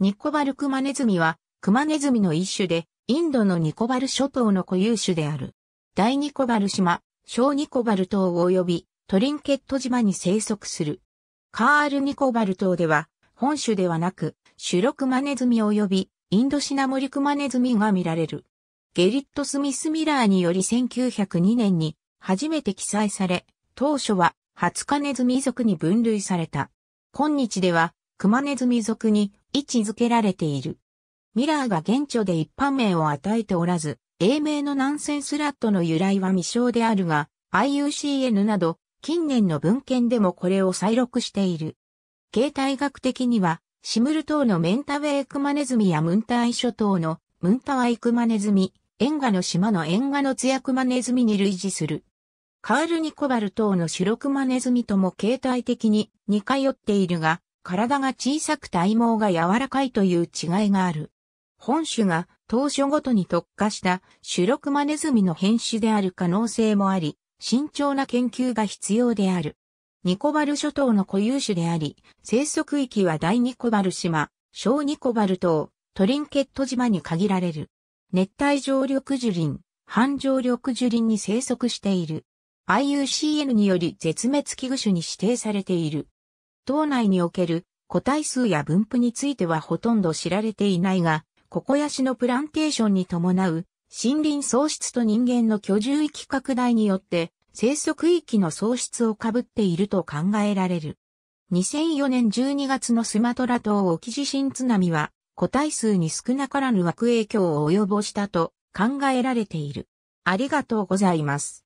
ニコバルクマネズミは、クマネズミの一種で、インドのニコバル諸島の固有種である。大ニコバル島、小ニコバル島及びトリンケット島に生息する。カールニコバル島では、本種ではなく、シュロクマネズミ及びインドシナモリクマネズミが見られる。ゲリット・スミス・ミラーにより1902年に初めて記載され、当初はハツカネズミ族に分類された。今日ではクマネズミ族に位置づけられている。ミラーが現著で一般名を与えておらず、英名のナンセンスラットの由来は未詳であるが、IUCN など、近年の文献でもこれを再録している。形態学的には、シムル島のメンタウェイクマネズミやムンタアイ諸島のムンタワイクマネズミ、エンガの島のエンガのツヤクマネズミに類似する。カールニコバル島のシュロクマネズミとも形態的に似通っているが、体が小さく体毛が柔らかいという違いがある。本種が当初ごとに特化した主力マネズミの変種である可能性もあり、慎重な研究が必要である。ニコバル諸島の固有種であり、生息域は大ニコバル島、小ニコバル島、トリンケット島に限られる。熱帯上緑樹林、半上緑樹林に生息している。IUCN により絶滅危惧種に指定されている。島内における個体数や分布についてはほとんど知られていないが、ココヤシのプランテーションに伴う森林喪失と人間の居住域拡大によって生息域の喪失を被っていると考えられる。2004年12月のスマトラ島沖地震津波は個体数に少なからぬ悪影響を及ぼしたと考えられている。ありがとうございます。